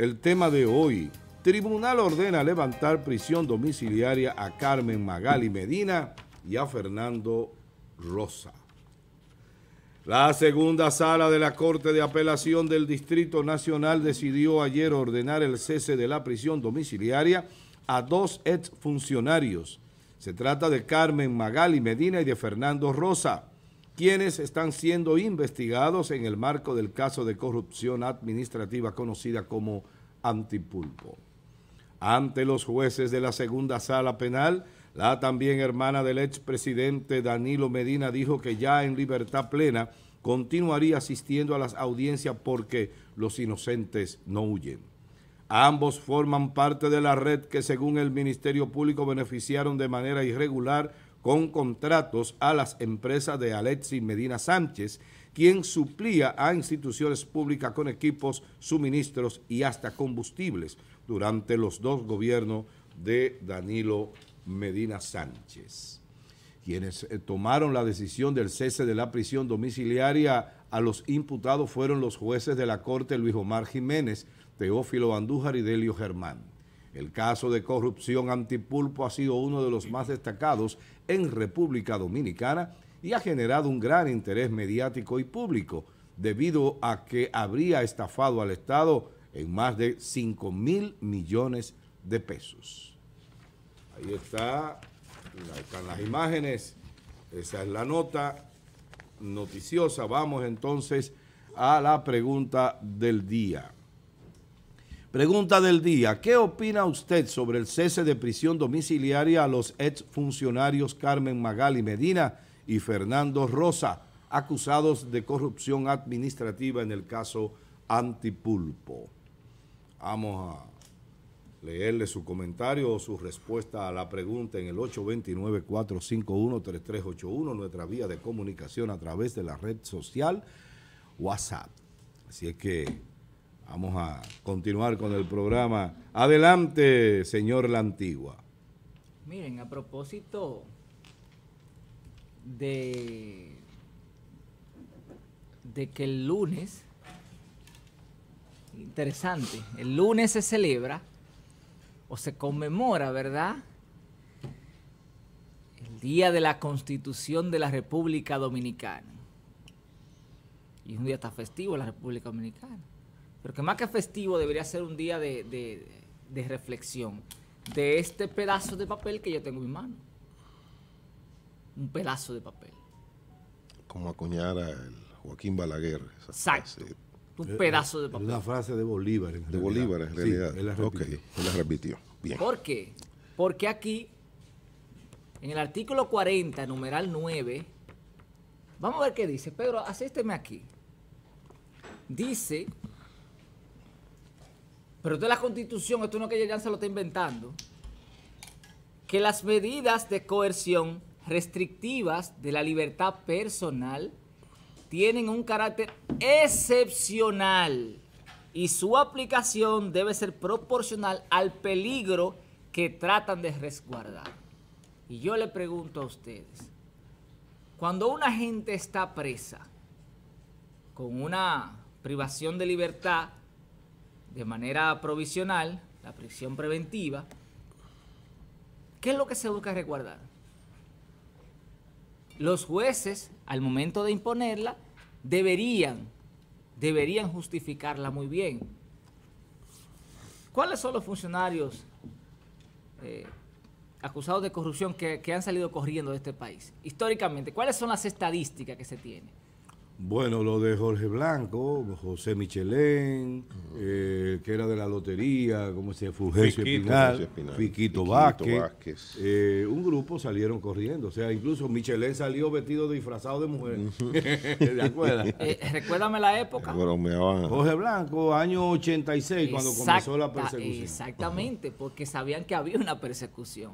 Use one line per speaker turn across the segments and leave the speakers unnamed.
El tema de hoy, tribunal ordena levantar prisión domiciliaria a Carmen Magali Medina y a Fernando Rosa. La segunda sala de la Corte de Apelación del Distrito Nacional decidió ayer ordenar el cese de la prisión domiciliaria a dos exfuncionarios. Se trata de Carmen Magali Medina y de Fernando Rosa quienes están siendo investigados en el marco del caso de corrupción administrativa conocida como Antipulpo. Ante los jueces de la segunda sala penal, la también hermana del expresidente Danilo Medina dijo que ya en libertad plena continuaría asistiendo a las audiencias porque los inocentes no huyen. Ambos forman parte de la red que según el Ministerio Público beneficiaron de manera irregular con contratos a las empresas de Alexis Medina Sánchez, quien suplía a instituciones públicas con equipos, suministros y hasta combustibles durante los dos gobiernos de Danilo Medina Sánchez. Quienes eh, tomaron la decisión del cese de la prisión domiciliaria a los imputados fueron los jueces de la Corte Luis Omar Jiménez, Teófilo Andújar y Delio Germán. El caso de corrupción antipulpo ha sido uno de los más destacados en República Dominicana y ha generado un gran interés mediático y público debido a que habría estafado al Estado en más de 5 mil millones de pesos. Ahí está, están las imágenes, esa es la nota noticiosa. Vamos entonces a la pregunta del día. Pregunta del día, ¿qué opina usted sobre el cese de prisión domiciliaria a los exfuncionarios Carmen Magali Medina y Fernando Rosa, acusados de corrupción administrativa en el caso Antipulpo? Vamos a leerle su comentario o su respuesta a la pregunta en el 829-451-3381, nuestra vía de comunicación a través de la red social WhatsApp. Así es que Vamos a continuar con el programa. Adelante, señor La Antigua.
Miren, a propósito de, de que el lunes, interesante, el lunes se celebra o se conmemora, ¿verdad? El Día de la Constitución de la República Dominicana. Y es un día está festivo la República Dominicana pero que más que festivo debería ser un día de, reflexión de este pedazo de papel que yo tengo en mi mano. Un pedazo de papel.
Como acuñara el Joaquín Balaguer.
Exacto. Un eh, pedazo de eh, papel. Una
frase de Bolívar. de Bolívar, en realidad. ok él la repitió. él la repitió.
Bien. ¿Por qué? Porque aquí, en el artículo 40, numeral 9, vamos a ver qué dice. Pedro, asísteme aquí. Dice pero esto la constitución, esto no es que ya se lo está inventando. Que las medidas de coerción restrictivas de la libertad personal tienen un carácter excepcional y su aplicación debe ser proporcional al peligro que tratan de resguardar. Y yo le pregunto a ustedes, cuando una gente está presa con una privación de libertad de manera provisional, la prisión preventiva, ¿qué es lo que se busca recordar? Los jueces, al momento de imponerla, deberían, deberían justificarla muy bien. ¿Cuáles son los funcionarios eh, acusados de corrupción que, que han salido corriendo de este país? Históricamente, ¿cuáles son las estadísticas que se tienen?
Bueno, lo de Jorge Blanco, José Michelén, eh, que era de la lotería, ¿cómo se llama? Espinal, Piquito Vázquez. Eh, un grupo salieron corriendo. O sea, incluso Michelén salió vestido disfrazado de mujer.
Eh, recuérdame la época.
Jorge
Blanco, año 86, cuando comenzó la
persecución. Exactamente, porque sabían que había una persecución.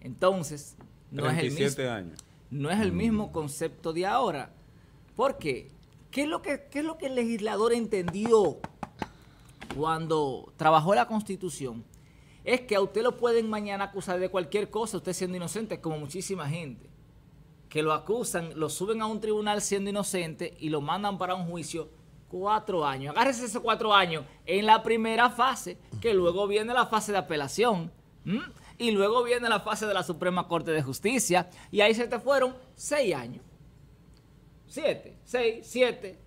Entonces, no es años. No es el mismo mm. concepto de ahora porque, ¿qué es lo que, qué es lo que el legislador entendió cuando trabajó la Constitución? Es que a usted lo pueden mañana acusar de cualquier cosa, usted siendo inocente, como muchísima gente. Que lo acusan, lo suben a un tribunal siendo inocente y lo mandan para un juicio cuatro años. Agárrese esos cuatro años en la primera fase, que luego viene la fase de apelación. Y luego viene la fase de la Suprema Corte de Justicia. Y ahí se te fueron seis años siete, seis, siete.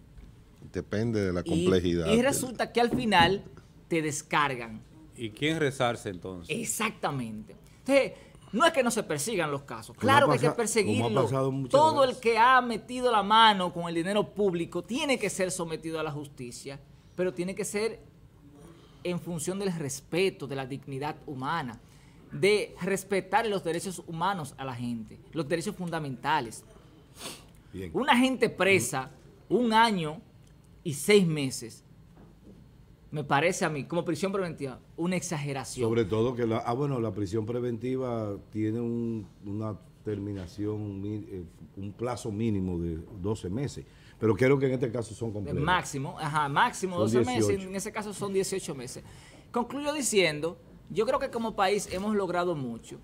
Depende de la complejidad. Y,
resulta que al final te descargan.
¿Y quién rezarse entonces?
Exactamente. Entonces, no es que no se persigan los casos, claro que hay que perseguirlos. Todo el que ha metido la mano con el dinero público tiene que ser sometido a la justicia, pero tiene que ser en función del respeto, de la dignidad humana, de respetar los derechos humanos a la gente, los derechos fundamentales. Una gente presa un año y seis meses, me parece a mí, como prisión preventiva, una exageración.
Sobre todo que la, ah, bueno, la prisión preventiva tiene una terminación, eh, un, plazo mínimo de 12 meses. Pero creo que en este caso son completos.
Máximo, ajá, máximo 12 meses, en ese caso son 18 meses. Concluyo diciendo, yo creo que como país hemos logrado mucho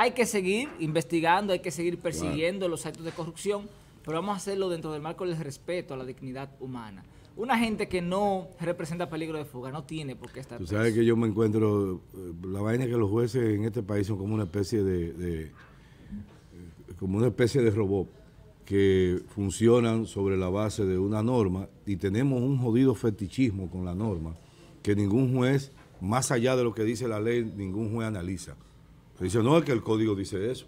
hay que seguir investigando, hay que seguir persiguiendo los actos de corrupción, pero vamos a hacerlo dentro del marco del respeto a la dignidad humana. Una gente que no representa peligro de fuga no tiene por qué estar. Tú sabes que yo
me encuentro, eh, la vaina que los jueces en este país son como una especie de, de eh, como una especie de robot que funcionan sobre la base de una norma y tenemos un jodido fetichismo con la norma que ningún juez, más allá de lo que dice la ley, ningún juez analiza. Dice, no, es que el código dice eso.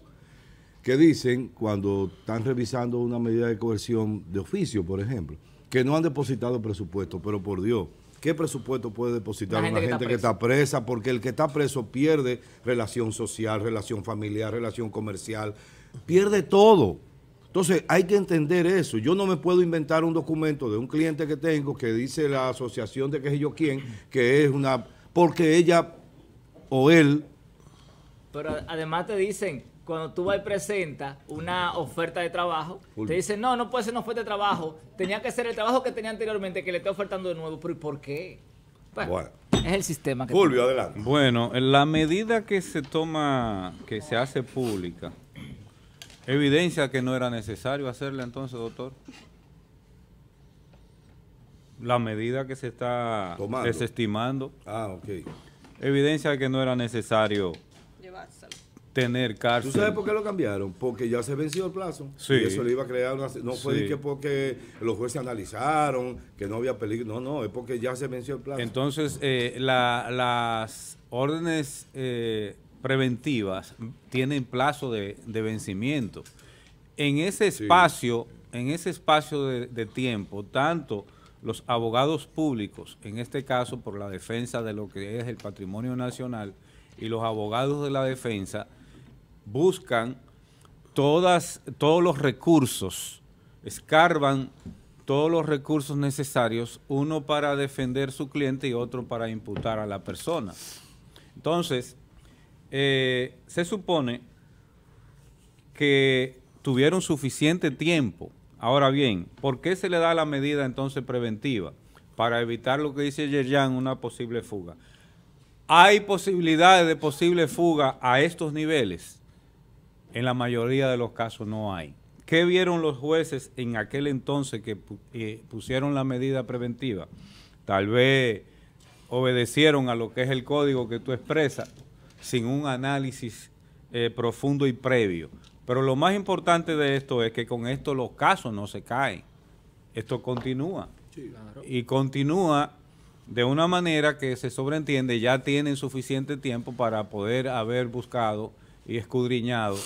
¿Qué dicen cuando están revisando una medida de coerción de oficio, por ejemplo? Que no han depositado presupuesto, pero por Dios, ¿qué presupuesto puede depositar una gente que está, presa? Porque el que está preso pierde relación social, relación familiar, relación comercial, pierde todo. Entonces hay que entender eso. Yo no me puedo inventar un documento de un cliente que tengo que dice la asociación de que es yo quién, que es una... porque ella o él
pero además te dicen, cuando tú vas y presentas una oferta de trabajo, te dicen, no, no puede ser una oferta de trabajo, tenía que ser el trabajo que tenía anteriormente que le estoy ofertando de nuevo. ¿Pero por qué? Pues, es el sistema que... adelante.
Bueno, la medida que se toma, que se hace pública, evidencia que no era necesario hacerle entonces, doctor. La medida que se está desestimando. Ah, ok. Evidencia que no era necesario tener cárcel. ¿Tú sabes por
qué lo cambiaron? Porque ya se venció el plazo. Sí. eso le iba a crear No fue que porque los jueces analizaron, que no había peligro. No, no, es porque ya se venció el plazo.
Entonces, eh, las órdenes eh, preventivas tienen plazo de, vencimiento. En ese espacio, en ese espacio de tiempo, tanto los abogados públicos, en este caso por la defensa de lo que es el patrimonio nacional, y los abogados de la defensa buscan todas, todos los recursos, escarban todos los recursos necesarios, uno para defender su cliente y otro para imputar a la persona. Entonces, eh, se supone que tuvieron suficiente tiempo. Ahora bien, ¿por qué se le da la medida entonces preventiva? Para evitar lo que dice Yerjan, una posible fuga. ¿Hay posibilidades de posible fuga a estos niveles? En la mayoría de los casos no hay. ¿Qué vieron los jueces en aquel entonces que eh, pusieron la medida preventiva? Tal vez obedecieron a lo que es el código que tú expresas sin un análisis eh, profundo y previo. Pero lo más importante de esto es que con esto los casos no se caen. Esto continúa. Y continúa de una manera que se sobreentiende, ya tienen suficiente tiempo para poder haber buscado y escudriñado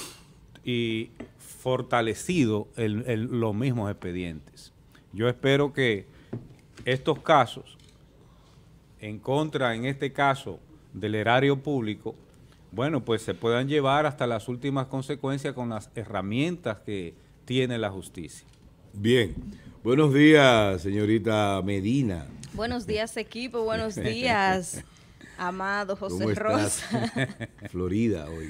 y fortalecido el, los mismos expedientes. Yo espero que estos casos, en contra, en este caso, del erario público, bueno, pues se puedan llevar hasta las últimas consecuencias con las herramientas que tiene la justicia. Bien. Buenos días, señorita Medina.
Buenos días, equipo. Buenos días, amado José ¿Cómo
Florida hoy.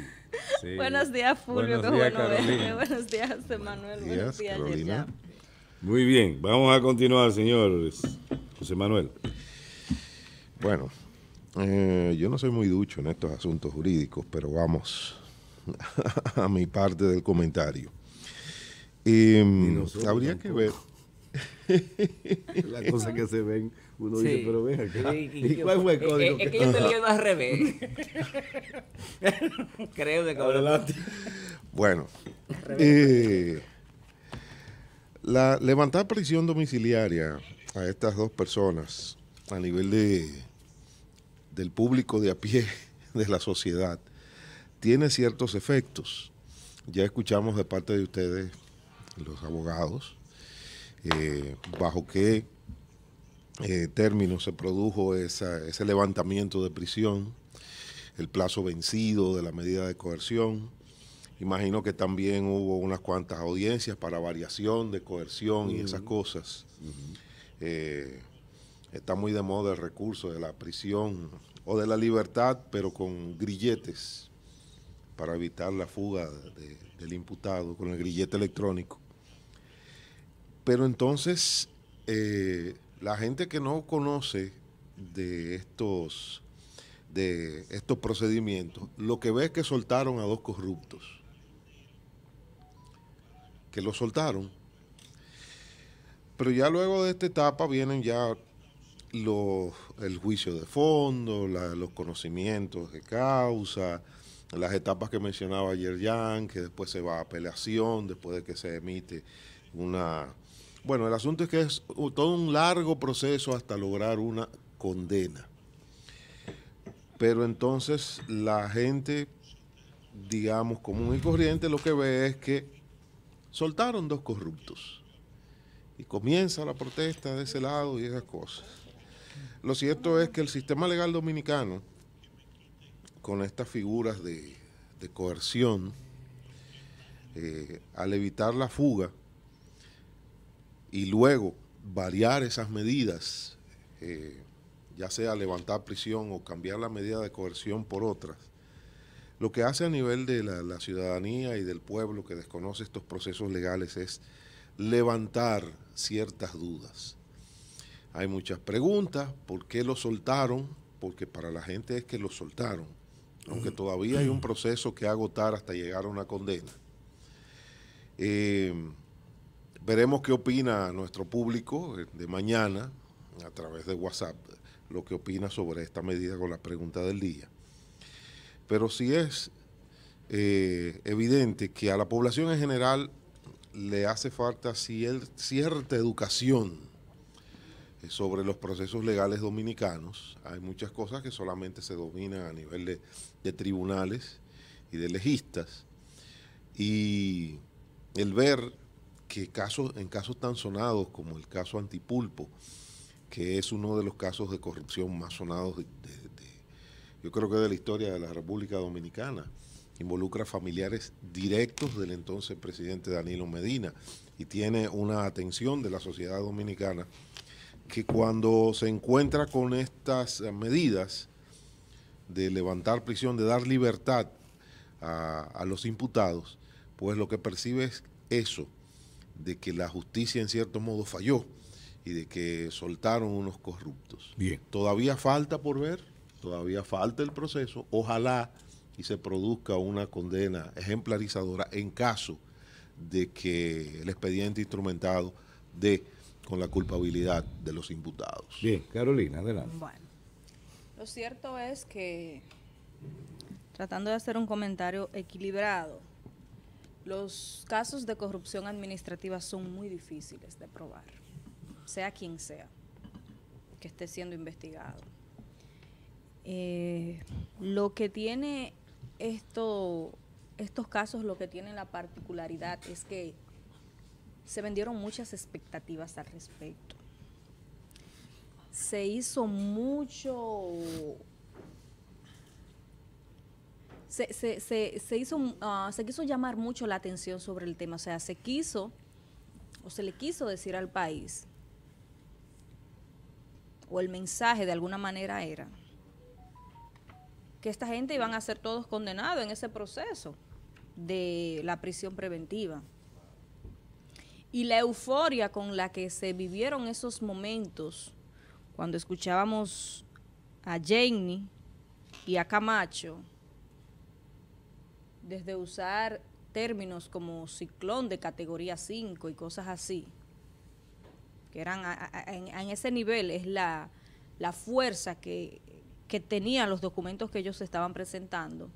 Buenos días, Fulvio. Buenos días, Carolina.
Buenos días, Manuel.
Muy bien, vamos a continuar, señores. José Manuel. Bueno,
eh, yo no soy muy ducho en estos asuntos jurídicos, pero vamos a mi parte del comentario. Em, habría que ver la cosa que se ven, uno dice, pero vea eh, eh,
Es, que, yo estoy al revés. Creo que
Bueno. Eh, la, levantar prisión domiciliaria a estas dos personas a nivel de del público de a pie de la sociedad tiene ciertos efectos. Ya escuchamos de parte de ustedes, los abogados, eh, bajo qué eh, términos se produjo ese levantamiento de prisión, el plazo vencido de la medida de coerción. Imagino que también hubo unas cuantas audiencias para variación de coerción y esas cosas. Eh, está muy de moda el recurso de la prisión o de la libertad, pero con grilletes para evitar la fuga del imputado, con el grillete electrónico. Pero entonces, eh, la gente que no conoce de estos, de estos procedimientos, lo que ve es que soltaron a dos corruptos. Que los soltaron. Pero ya luego de esta etapa vienen ya los, el juicio de fondo, los conocimientos de causa, las etapas que mencionaba ayer Jan, que después se va a apelación, después de que se emite una bueno, el asunto es que es todo un largo proceso hasta lograr una condena. Pero entonces la gente, digamos, común y corriente, lo que ve es que soltaron dos corruptos. Y comienza la protesta de ese lado y esas cosas. Lo cierto es que el sistema legal dominicano, con estas figuras de, coerción, eh, al evitar la fuga, y luego variar esas medidas, eh, ya sea levantar prisión o cambiar la medida de coerción por otras, lo que hace a nivel de la, ciudadanía y del pueblo que desconoce estos procesos legales es levantar ciertas dudas. Hay muchas preguntas, ¿por qué lo soltaron? Porque para la gente es que lo soltaron, aunque mm. todavía hay un proceso que agotar hasta llegar a una condena. Eh, Veremos qué opina nuestro público de mañana a través de WhatsApp, lo que opina sobre esta medida con la pregunta del día. Pero sí es eh, evidente que a la población en general le hace falta cierta educación eh, sobre los procesos legales dominicanos. Hay muchas cosas que solamente se dominan a nivel de, de tribunales y de legistas. Y el ver que casos, en casos tan sonados como el caso Antipulpo, que es uno de los casos de corrupción más sonados, yo creo que de la historia de la República Dominicana, involucra familiares directos del entonces presidente Danilo Medina y tiene una atención de la sociedad dominicana que cuando se encuentra con estas medidas de levantar prisión, de dar libertad a los imputados, pues lo que percibe es eso, de que la justicia en cierto modo falló y de que soltaron unos corruptos. Bien. Todavía falta por ver, todavía falta el proceso. Ojalá y se produzca una condena ejemplarizadora en caso de que el expediente instrumentado dé con la culpabilidad de los imputados. Bien, Carolina, adelante. Bueno,
lo cierto es que tratando de hacer un comentario equilibrado, los casos de corrupción administrativa son muy difíciles de probar, sea quien sea que esté siendo investigado. Eh, lo que tiene estos casos, lo que tiene la particularidad es que se vendieron muchas expectativas al respecto. Se hizo mucho Ah, se, quiso llamar mucho la atención sobre el tema, o sea, se quiso o se le quiso decir al país, o el mensaje de alguna manera era, que esta gente iban a ser todos condenados en ese proceso de la prisión preventiva. Y la euforia con la que se vivieron esos momentos, cuando escuchábamos a Jenny y a Camacho, desde usar términos como ciclón de categoría 5 y cosas así, que eran en, ese nivel, es la, fuerza que, que tenían los documentos que ellos estaban presentando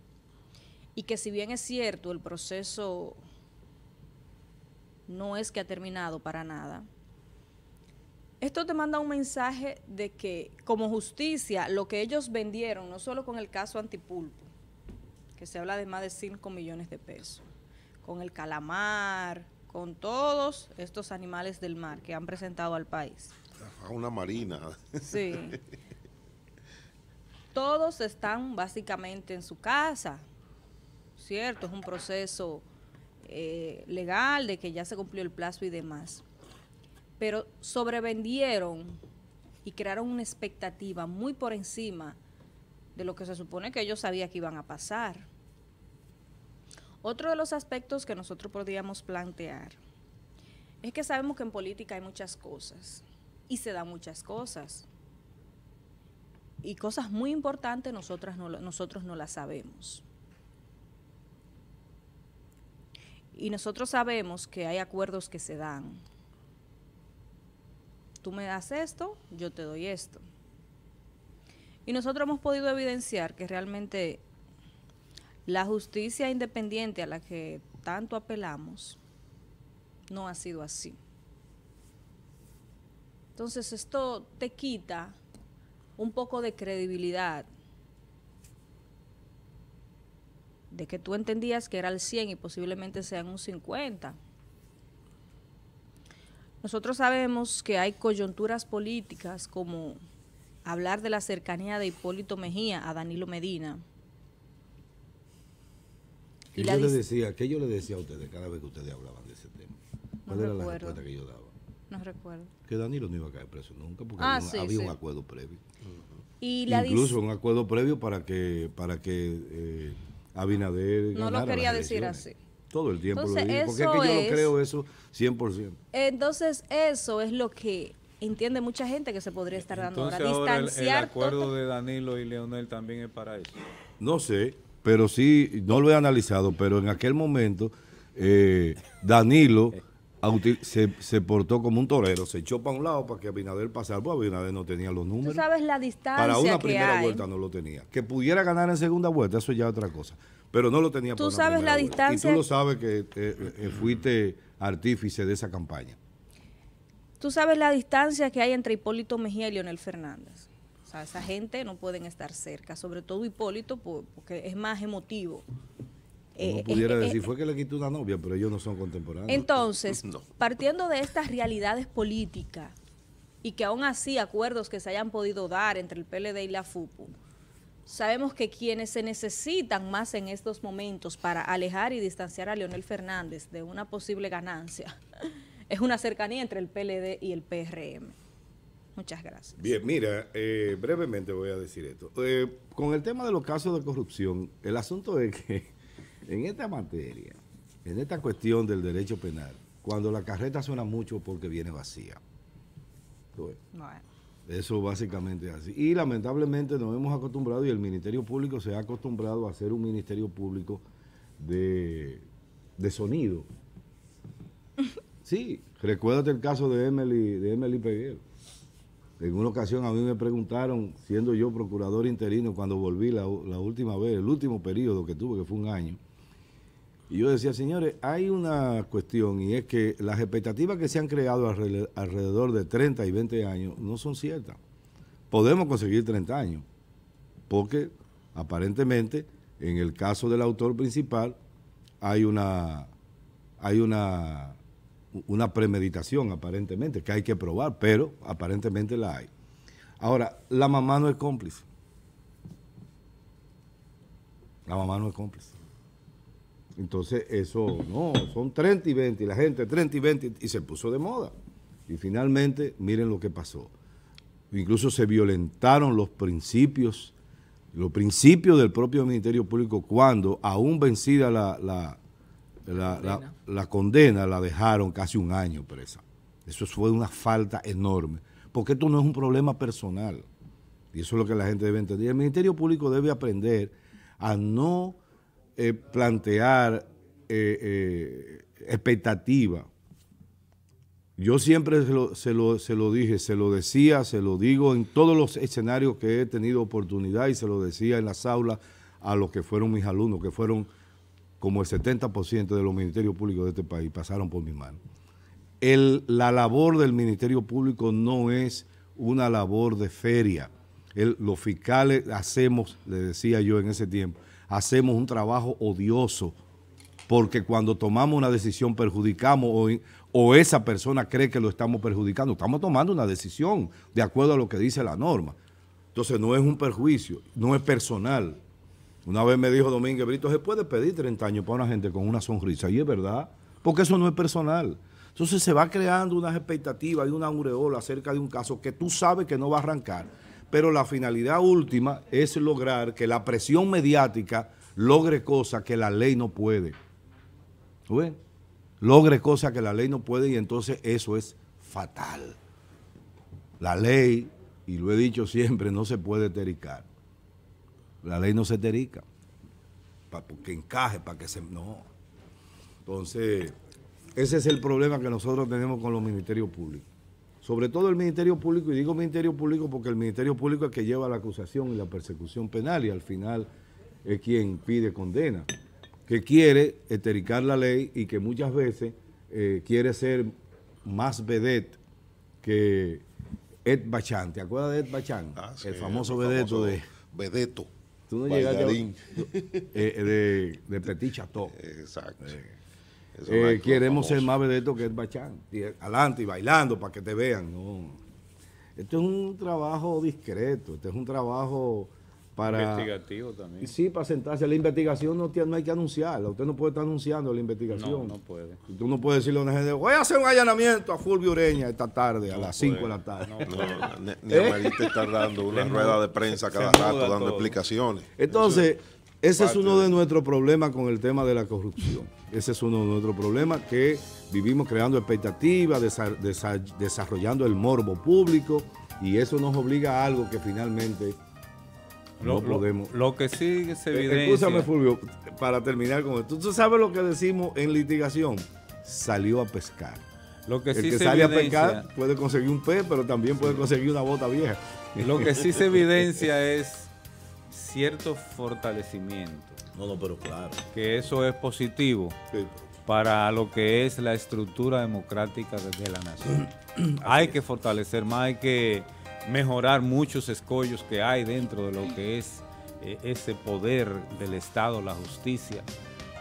y que si bien es cierto el proceso no es que ha terminado para nada, esto te manda un mensaje de que como justicia lo que ellos vendieron, no solo con el caso Antipulpo, que se habla de más de 5 millones de pesos, con el calamar, con todos estos animales del mar que han presentado al país.
A una marina. Sí.
Todos están básicamente en su casa, ¿cierto? Es un proceso eh, legal de que ya se cumplió el plazo y demás. Pero sobrevendieron y crearon una expectativa muy por encima de lo que se supone que ellos sabían que iban a pasar. Otro de los aspectos que nosotros podríamos plantear es que sabemos que en política hay muchas cosas y se dan muchas cosas. Y cosas muy importantes nosotras nosotros no las sabemos. Y nosotros sabemos que hay acuerdos que se dan. Tú me das esto, yo te doy esto. Y nosotros hemos podido evidenciar que realmente la justicia independiente a la que tanto apelamos no ha sido así. Entonces esto te quita un poco de credibilidad de que tú entendías que era el 100 y posiblemente sean un 50. Nosotros sabemos que hay coyunturas políticas como hablar de la cercanía de Hipólito Mejía a Danilo Medina.
¿Qué yo, le
decía, decía a ustedes cada vez que ustedes hablaban de ese tema? ¿Cuál no era recuerdo. la respuesta que yo daba? No recuerdo. Que Danilo no iba a caer preso nunca porque ah, había un acuerdo previo.
Incluso un
acuerdo previo para que, para que eh, Abinader. No lo quería decir así. Todo el tiempo lo digo, porque es que yo lo creo eso 100%.
Entonces, eso es lo que entiende mucha gente que se podría estar dando Entonces, ahora. el,
acuerdo de Danilo y Leonel también es para eso.
No sé, pero sí, no lo he analizado, pero en aquel momento eh, Danilo se, portó como un torero, se echó para un lado para que Abinader pasara, pues Abinader no tenía los números. Tú
sabes la distancia. Para una primera vuelta
no lo tenía. Que pudiera ganar en segunda vuelta, eso ya es otra cosa. Pero no lo tenía Tú sabes la distancia. Y tú lo sabes que eh, eh, fuiste artífice de esa campaña.
Tú sabes la distancia que hay entre Hipólito Mejía y Leonel Fernández. O sea, esa gente no pueden estar cerca, sobre todo Hipólito, porque es más emotivo. No
eh, pudiera eh, decir, fue que le quitó una novia, pero ellos no son contemporáneos. Entonces,
partiendo de estas realidades políticas y que aún así acuerdos que se hayan podido dar entre el PLD y la FUPU, sabemos que quienes se necesitan más en estos momentos para alejar y distanciar a Leonel Fernández de una posible ganancia es una cercanía entre el PLD y el PRM. Muchas gracias.
Bien, mira, eh, brevemente voy a decir esto. Eh, con el tema de los casos de corrupción, el asunto es que en esta materia, en esta cuestión del derecho penal, cuando la carreta suena mucho porque viene vacía. Eso básicamente es así. Y lamentablemente nos hemos acostumbrado y el Ministerio Público se ha acostumbrado a ser un Ministerio Público de, de sonido Sí, recuérdate el caso de Emily, de Emily Peguero. En una ocasión a mí me preguntaron, siendo yo procurador interino, cuando volví la, última vez, el último periodo que tuve, que fue un año, y yo decía, señores, hay una cuestión y es que las expectativas que se han creado alrededor de 30 y 20 años no son ciertas. Podemos conseguir 30 años, porque aparentemente en el caso del autor principal hay una, hay una una premeditación aparentemente, que hay que probar, pero aparentemente la hay. Ahora, la mamá no es cómplice. La mamá no es cómplice. Entonces, eso no, son 30 y 20, y la gente 30 y 20, y se puso de moda. Y finalmente, miren lo que pasó. Incluso se violentaron los principios, los principios del propio Ministerio Público cuando, aún vencida la la, condena. La, dejaron casi un año presa. Eso fue una falta enorme, porque esto no es un problema personal. Y eso es lo que la gente debe entender. El Ministerio Público debe aprender a no eh, plantear eh, eh, expectativas. Yo siempre se lo dije, se lo decía, se lo digo en todos los escenarios que he tenido oportunidad y se lo decía en las aulas a los que fueron mis alumnos, que fueron como el 70% de los ministerios públicos de este país pasaron por mi mano. la labor del Ministerio Público no es una labor de feria. los fiscales hacemos, le decía yo en ese tiempo, hacemos un trabajo odioso porque cuando tomamos una decisión perjudicamos o, esa persona cree que lo estamos perjudicando. Estamos tomando una decisión de acuerdo a lo que dice la norma. Entonces no es un perjuicio, no es personal. Una vez me dijo Domínguez Brito, se puede pedir 30 años para una gente con una sonrisa, y es verdad, porque eso no es personal. Entonces se va creando una expectativa y una aureola acerca de un caso que tú sabes que no va a arrancar, pero la finalidad última es lograr que la presión mediática logre cosas que la ley no puede. Logre cosas que la ley no puede y entonces eso es fatal. La ley, y lo he dicho siempre, no se puede tericar. La ley no se terica. Para que encaje, para que se... No. Entonces, ese es el problema que nosotros tenemos con los ministerios públicos. Sobre todo el Ministerio Público, y digo Ministerio Público porque el Ministerio Público es el que lleva la acusación y la persecución penal y al final es quien pide condena, que quiere etericar la ley y que muchas veces eh, quiere ser más vedette que Ed Bachán. ¿Te acuerdas de Ed Bachán? Ah, el famoso, el vedeto de... Vedeto. Tú no eh, eh, de, de, Petit Chateau. Exacto. Eh, queremos ser más vedetos que el Bachán. adelante y bailando para que te vean. No. es un trabajo discreto, este es un trabajo investigativo también. Sí, para sentarse. La investigación no, tiene, no hay que anunciarla. Usted no puede estar anunciando la investigación. No, no puede. Tú no puedes decirle a una gente, voy a hacer un allanamiento a Fulvio Ureña esta tarde, a las 5 de la tarde. No, no,
ni, ¿Eh? dando una rueda de prensa cada rato dando explicaciones.
Entonces, ese es uno de nuestros problemas con el tema de la corrupción. Ese es uno de nuestros problemas que vivimos creando expectativas, desarrollando el morbo público y eso nos obliga a algo que finalmente lo, podemos. Lo, que sí
se eh, evidencia. Escúchame,
Fulvio, para terminar con esto. ¿Tú sabes lo que decimos en litigación? Salió a pescar. Lo que El que sale a pescar puede conseguir un pez, pero también puede conseguir una bota vieja. Lo que sí se evidencia
es cierto fortalecimiento. No, no, pero claro. Que eso es positivo para lo que es la estructura democrática de la nación. hay que fortalecer más, hay que mejorar muchos escollos que hay dentro de lo que es eh, ese poder del Estado, la justicia,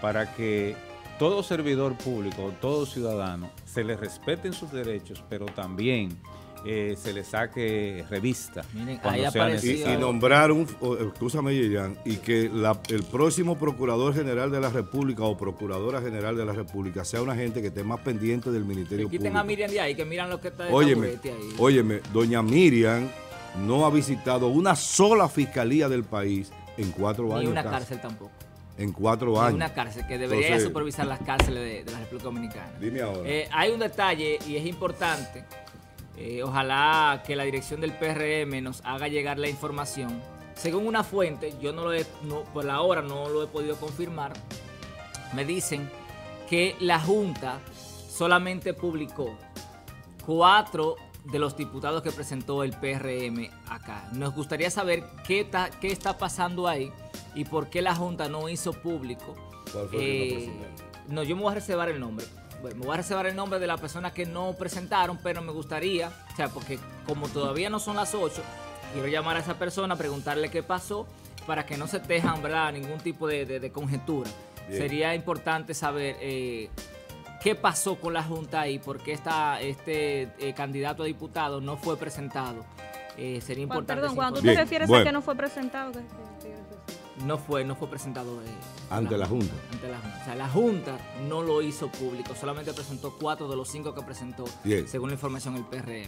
para que todo servidor público, todo ciudadano, se le respeten sus derechos, pero también eh, se le saque revista. ahí y, y, nombrar un,
escúchame, y que el próximo Procurador General de la República o Procuradora General de la República sea una gente que esté más pendiente del Ministerio Público. Quiten a
Miriam de ahí, que miran lo que está óyeme, ahí.
Óyeme, doña Miriam no ha visitado una sola fiscalía del país en cuatro años. Ni una cárcel tampoco en cuatro años. En una cárcel, que debería
supervisar las cárceles de, la República Dominicana. Dime ahora. Eh, hay un detalle y es importante eh, ojalá que la dirección del PRM nos haga llegar la información. Según una fuente, yo no lo he, no, por ahora no lo he podido confirmar, me dicen que la Junta solamente publicó cuatro de los diputados que presentó el PRM acá. Nos gustaría saber qué, qué está pasando ahí y por qué la Junta no hizo público. Eh, no, yo me voy a reservar el nombre. Bueno, me voy a reservar el nombre de las personas que no presentaron, pero me gustaría, o sea, porque como todavía no son las 8, quiero llamar a esa persona, preguntarle qué pasó, para que no se tejan, ¿verdad?, ningún tipo de, conjetura. Sería importante saber eh, qué pasó con la Junta y por qué este eh, candidato a diputado no fue presentado. Eh, sería importante. Perdón, cuando tú te refieres a que
no fue presentado. Que,
no fue, no fue presentado eh, ante la, Junta. Ante la Junta. O sea, la Junta no lo hizo público, solamente presentó cuatro de los cinco que presentó, según la información del PRM.